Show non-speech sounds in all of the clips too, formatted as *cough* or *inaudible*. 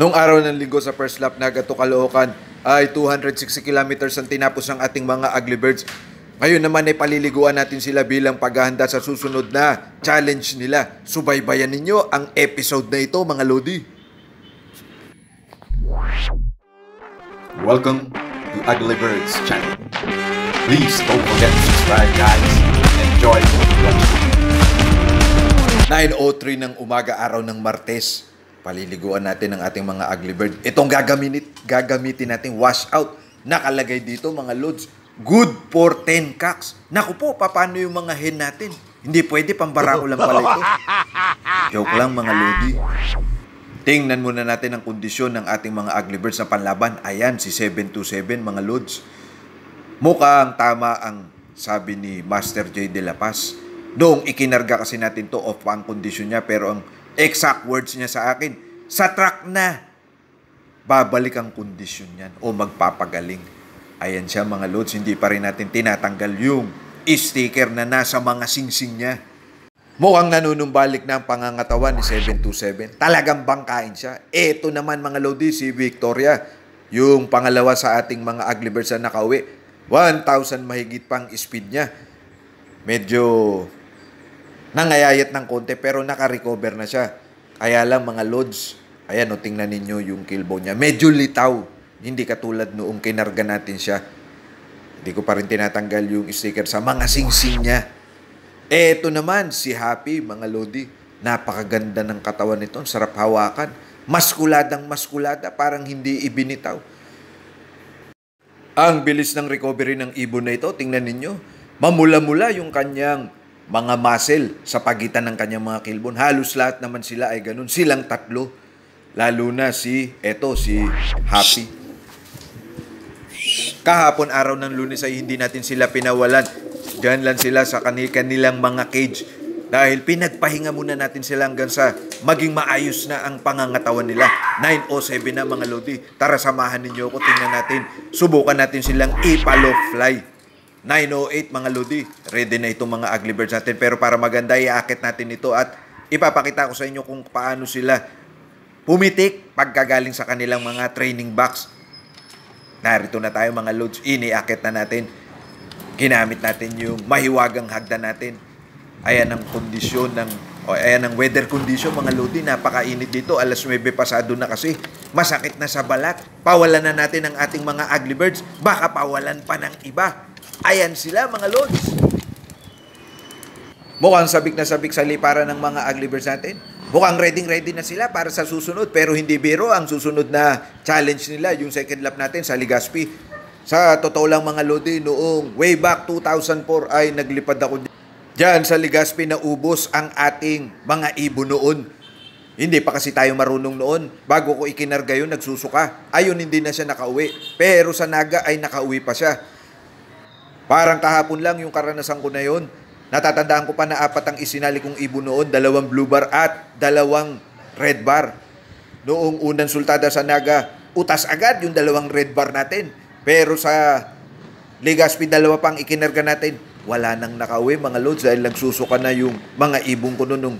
Noong araw ng linggo sa first lap na Gato Caloocan ay 260 kilometers ang tinapos ng ating mga ugly birds. Ngayon naman ay paliliguan natin sila bilang paghahanda sa susunod na challenge nila. Subaybayan ninyo ang episode na ito mga Lodi. Welcome to Ugly Birds channel. Please don't forget to subscribe guys. Enjoy 9.03 ng umaga araw ng Martes paliliguan natin ang ating mga ugly bird. Itong gagamitin, gagamitin natin wash out. Nakalagay dito mga loads. Good for 10 cocks. Naku po, paano yung mga hen natin? Hindi pwede pambarao lang pala ito. *laughs* Joke lang mga lodi. Tingnan muna natin ang kondisyon ng ating mga ugly birds sa panlaban. Ayan, si 727 mga lods. Mukhang tama ang sabi ni Master J. De La Paz. Noong ikinarga kasi natin to off ang kondisyon niya pero ang Exact words niya sa akin, sa track na, babalik ang kondisyon niyan o magpapagaling. Ayan siya mga loads, hindi pa rin natin tinatanggal yung sticker na nasa mga singsing niya. Mukhang nanunumbalik na ang pangangatawan ni 727. Talagang bangkain siya. Eto naman mga lodi, si Victoria. Yung pangalawa sa ating mga Aglibers na nakauwi. 1,000 mahigit pang speed niya. Medyo nangayayat ng konti pero naka-recover na siya. Kaya lang mga lods, ayan o tingnan ninyo yung killbone niya. Medyo litaw, hindi katulad noong kinarga natin siya. Hindi ko pa rin tinatanggal yung sticker sa mga singsing niya. Eto naman si Happy mga lodi, napakaganda ng katawan nito, sarap hawakan. Maskuladang maskulada, parang hindi ibinitaw. Ang bilis ng recovery ng ibon na ito, tingnan ninyo. Mamula-mula yung kanyang mga muscle sa pagitan ng kanyang mga kilbon. Halos lahat naman sila ay ganun. Silang tatlo. Lalo na si, eto, si Happy. Kahapon araw ng lunes ay hindi natin sila pinawalan. Diyan lang sila sa kanilang mga cage. Dahil pinagpahinga muna natin sila hanggang sa maging maayos na ang pangangatawan nila. 9.07 na mga Lodi. Tara samahan ninyo ako. Tingnan natin. Subukan natin silang ipalo fly. 908 mga Lodi. Ready na itong mga ugly birds natin. Pero para maganda, iaakit natin ito at ipapakita ko sa inyo kung paano sila pumitik pagkagaling sa kanilang mga training box. Narito na tayo mga Lods. Iniakit na natin. Ginamit natin yung mahiwagang hagdan natin. Ayan ang kondisyon ng o ayan ang weather condition mga Lodi. Napakainit dito. Alas 9 pasado na kasi. Masakit na sa balat. Pawalan na natin ang ating mga ugly birds. Baka pawalan pa ng iba. Ayan sila mga Lods. Mukhang sabik na sabik sa para ng mga Aglibers natin. Mukhang ready-ready na sila para sa susunod pero hindi biro ang susunod na challenge nila yung second lap natin sa Ligaspi. Sa totoo lang mga Lodi, noong way back 2004 ay naglipad ako diyan sa Ligaspi na ubos ang ating mga ibo noon. Hindi pa kasi tayo marunong noon. Bago ko ikinarga yun, nagsusuka. Ayun, hindi na siya nakauwi. Pero sa Naga ay nakauwi pa siya. Parang kahapon lang yung karanasan ko na yon. Natatandaan ko pa na apat ang isinali kong ibon noon, dalawang blue bar at dalawang red bar. Noong unang sultada sa Naga, utas agad yung dalawang red bar natin. Pero sa Legazpi, dalawa pang ikinerga natin. Wala nang nakauwi mga lods dahil nagsusuka na yung mga ibong ko noon nung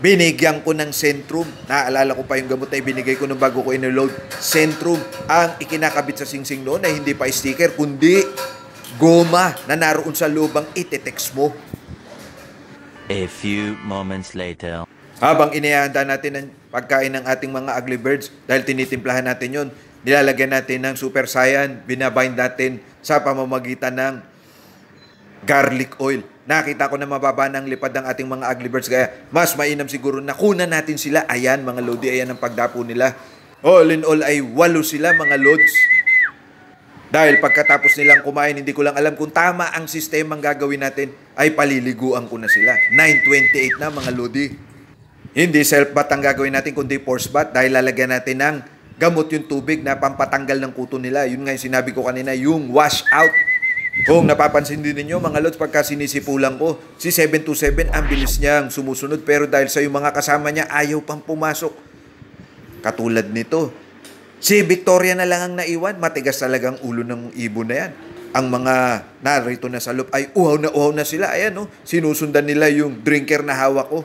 binigyan ko ng sentrum. Naalala ko pa yung gamot na ibinigay ko nung bago ko iniload. Sentrum ang ikinakabit sa singsing noon na hindi pa sticker, kundi goma na naroon sa lubang itetext mo. A few moments later. Habang inihahanda natin ang pagkain ng ating mga ugly birds dahil tinitimplahan natin yon, nilalagyan natin ng super cyan, binabind natin sa pamamagitan ng garlic oil. Nakita ko na mababa ng lipad ng ating mga ugly birds kaya mas mainam siguro na kunan natin sila. Ayan mga lodi, ayan ang pagdapo nila. All in all ay walo sila mga lods. Dahil pagkatapos nilang kumain, hindi ko lang alam kung tama ang sistemang gagawin natin, ay paliliguan ko na sila. 9.28 na mga lodi. Hindi self-bath ang gagawin natin, kundi force bath dahil lalagyan natin ng gamot yung tubig na pampatanggal ng kuto nila. Yun nga yung sinabi ko kanina, yung wash out. Kung napapansin din ninyo mga lods, pagka sinisipulan ko, si 727 ang bilis niyang sumusunod pero dahil sa yung mga kasama niya, ayaw pang pumasok. Katulad nito, Si Victoria na lang ang naiwan. Matigas talaga ang ulo ng ibon na yan. Ang mga narito na sa loob ay uhaw na uhaw na sila. Ayan, no? Oh, sinusundan nila yung drinker na hawak ko. Oh.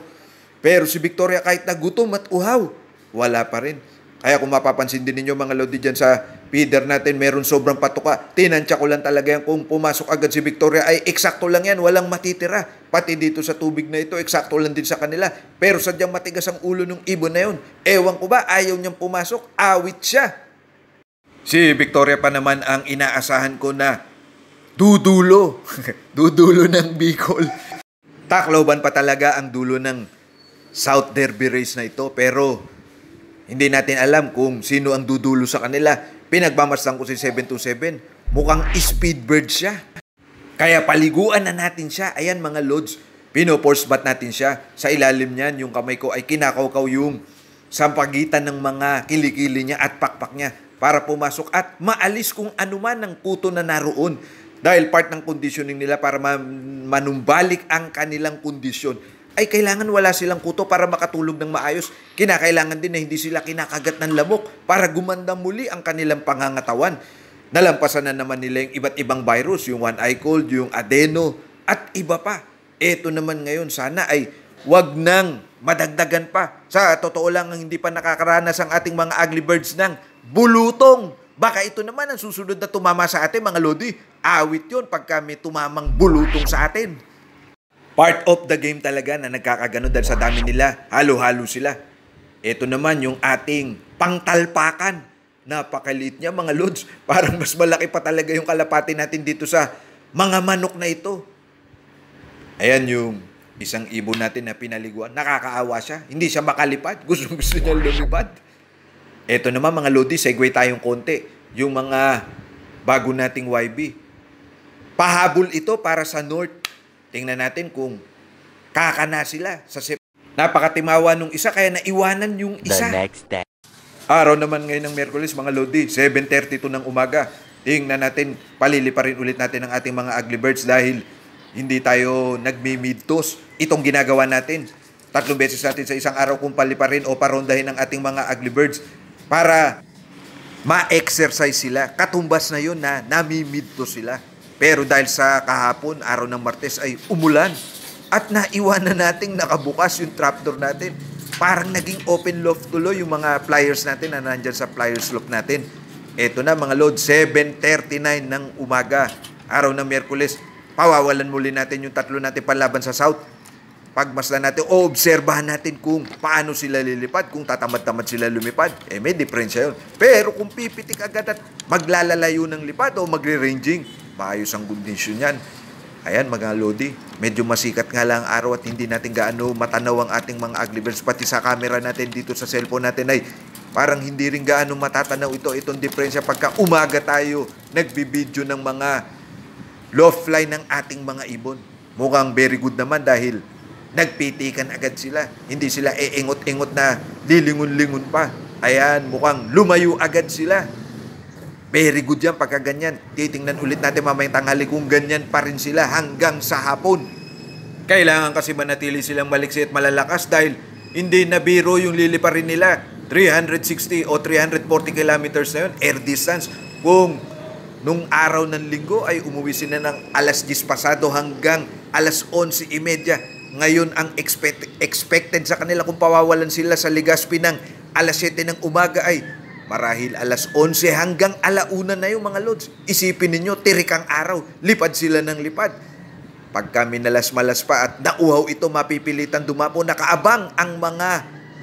Pero si Victoria kahit nagutom at uhaw, wala pa rin. Kaya kung mapapansin din ninyo mga lodi dyan sa feeder natin, meron sobrang patuka. Tinansya ko lang talaga yan. Kung pumasok agad si Victoria ay eksakto lang yan. Walang matitira. Pati dito sa tubig na ito, eksakto lang din sa kanila. Pero sadyang matigas ang ulo ng ibon na yun. Ewan ko ba, ayaw niyang pumasok, awit siya. Si Victoria pa naman ang inaasahan ko na dudulo. *laughs* dudulo ng Bicol. Takloban pa talaga ang dulo ng South Derby race na ito. Pero hindi natin alam kung sino ang dudulo sa kanila. Pinagmamasdan ko si 727. Mukhang speedbird siya. Kaya paliguan na natin siya. Ayan mga lods, pinoforce bat natin siya. Sa ilalim niyan, yung kamay ko ay kinakawkaw yung sampagitan ng mga kilikili niya at pakpak niya para pumasok at maalis kung anuman ang kuto na naroon. Dahil part ng conditioning nila para manumbalik ang kanilang kondisyon ay kailangan wala silang kuto para makatulog ng maayos. Kinakailangan din na hindi sila kinakagat ng lamok para gumanda muli ang kanilang pangangatawan. Nalampasan na naman nila yung iba't ibang virus, yung one eye cold, yung adeno, at iba pa. Ito naman ngayon, sana ay wag nang madagdagan pa. Sa totoo lang, ang hindi pa nakakaranas ang ating mga ugly birds ng bulutong. Baka ito naman ang susunod na tumama sa atin, mga Lodi. Awit yon pagka may tumamang bulutong sa atin. Part of the game talaga na nagkakagano dahil sa dami nila. Halo-halo sila. Ito naman yung ating pangtalpakan. Napakaliit niya mga lods. *laughs* Parang mas malaki pa talaga yung kalapati natin dito sa mga manok na ito. Ayan yung isang ibon natin na pinaliguan. Nakakaawa siya. Hindi siya makalipad. *laughs* Gusto gusto niya lumipad. Ito naman mga lodi, segue tayong konti. Yung mga bago nating YB. Pahabol ito para sa North. Tingnan natin kung kakana sila sa Napakatimawa nung isa kaya naiwanan yung isa. The next day. Araw naman ngayon ng Merkulis, mga Lodi, 7.32 ng umaga. Tingnan natin, paliliparin ulit natin ang ating mga ugly birds dahil hindi tayo nagmi-midtos. Itong ginagawa natin, tatlong beses natin sa isang araw kung paliparin o parondahin ang ating mga ugly birds para ma-exercise sila. Katumbas na yun na nami-midtos sila. Pero dahil sa kahapon, araw ng Martes ay umulan at naiwanan nating nakabukas yung trapdoor natin parang naging open loft tuloy yung mga flyers natin na nandyan sa flyers loft natin. Ito na mga load, 7.39 ng umaga, araw ng Merkules. Pawawalan muli natin yung tatlo natin palaban sa South. Pagmasdan natin, o obserbahan natin kung paano sila lilipad, kung tatamad-tamad sila lumipad. Eh, may difference yun. Pero kung pipitik agad at maglalalayo ng lipad o magre-ranging, maayos ang condition yan. Ayan mga Lodi, medyo masikat nga lang araw at hindi natin gaano matanaw ang ating mga agriverse pati sa camera natin dito sa cellphone natin ay parang hindi rin gaano matatanaw ito itong diferensya pagka umaga tayo nagbibideo ng mga low fly ng ating mga ibon. Mukhang very good naman dahil nagpitikan agad sila. Hindi sila eengot ingot na lilingon-lingon pa. Ayan, mukhang lumayo agad sila. Very good yan pagka ganyan. Titingnan ulit natin mamayang tanghali kung ganyan pa rin sila hanggang sa hapon. Kailangan kasi manatili silang maliksi at malalakas dahil hindi na biro yung liliparin nila. 360 o 340 kilometers na yun, air distance. Kung nung araw ng linggo ay umuwi sila ng alas 10 pasado hanggang alas 11.30. Ngayon ang expect, expected sa kanila kung pawawalan sila sa Ligaspi ng alas 7 ng umaga ay Marahil alas 11 hanggang alauna na yung mga lods. Isipin ninyo, tirikang araw, lipad sila ng lipad. Pag kami nalas-malas pa at nauhaw ito, mapipilitan dumapo, nakaabang ang mga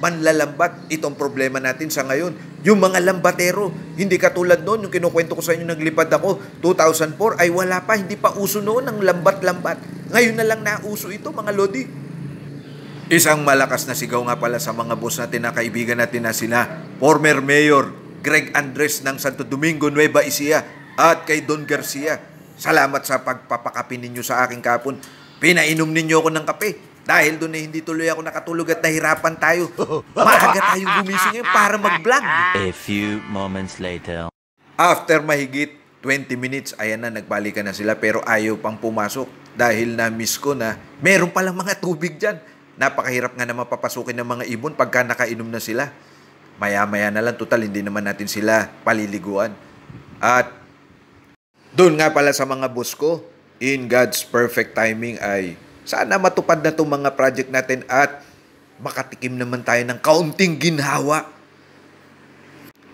manlalambat. Itong problema natin sa ngayon. Yung mga lambatero, hindi katulad noon, yung kinukwento ko sa inyo, naglipad ako, 2004, ay wala pa, hindi pa uso noon ang lambat-lambat. Ngayon na lang nauso ito, mga lodi. Isang malakas na sigaw nga pala sa mga boss natin na kaibigan natin na sina former mayor Greg Andres ng Santo Domingo, Nueva Ecija at kay Don Garcia. Salamat sa pagpapakapi ninyo sa aking kapon. Pinainom ninyo ako ng kape dahil doon ay eh, hindi tuloy ako nakatulog at nahirapan tayo. *laughs* Maaga tayong gumising ngayon para mag-vlog. A few moments later. After mahigit 20 minutes, ayan na, nagbalikan na sila pero ayaw pang pumasok dahil na-miss ko na meron palang mga tubig dyan. Napakahirap nga na mapapasukin ng mga ibon pagka nakainom na sila maya-maya na lang, total hindi naman natin sila paliliguan. At doon nga pala sa mga boss ko, in God's perfect timing ay sana matupad na itong mga project natin at makatikim naman tayo ng kaunting ginhawa.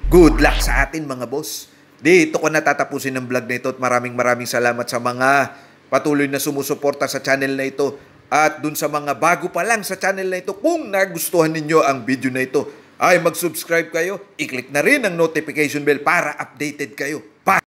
Good luck sa atin mga boss. Dito ko natatapusin ang vlog na ito at maraming maraming salamat sa mga patuloy na sumusuporta sa channel na ito at dun sa mga bago pa lang sa channel na ito kung nagustuhan ninyo ang video na ito ay mag-subscribe kayo, i-click na rin ang notification bell para updated kayo.